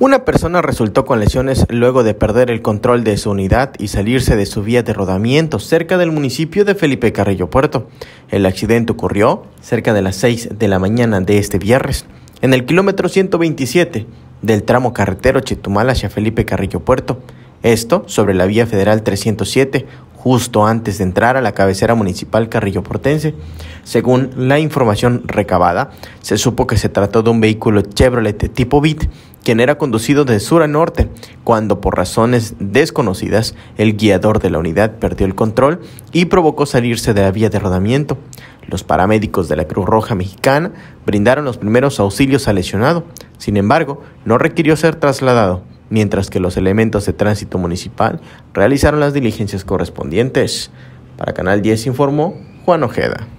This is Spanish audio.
Una persona resultó con lesiones luego de perder el control de su unidad y salirse de su vía de rodamiento cerca del municipio de Felipe Carrillo Puerto. El accidente ocurrió cerca de las 6 de la mañana de este viernes, en el kilómetro 127 del tramo carretero Chetumal hacia Felipe Carrillo Puerto. Esto sobre la vía federal 307 justo antes de entrar a la cabecera municipal Carrillo Portense. Según la información recabada, se supo que se trató de un vehículo Chevrolet tipo Bit, quien era conducido de sur a norte, cuando por razones desconocidas el guiador de la unidad perdió el control y provocó salirse de la vía de rodamiento. Los paramédicos de la Cruz Roja Mexicana brindaron los primeros auxilios al lesionado, sin embargo, no requirió ser trasladado mientras que los elementos de tránsito municipal realizaron las diligencias correspondientes. Para Canal 10 informó Juan Ojeda.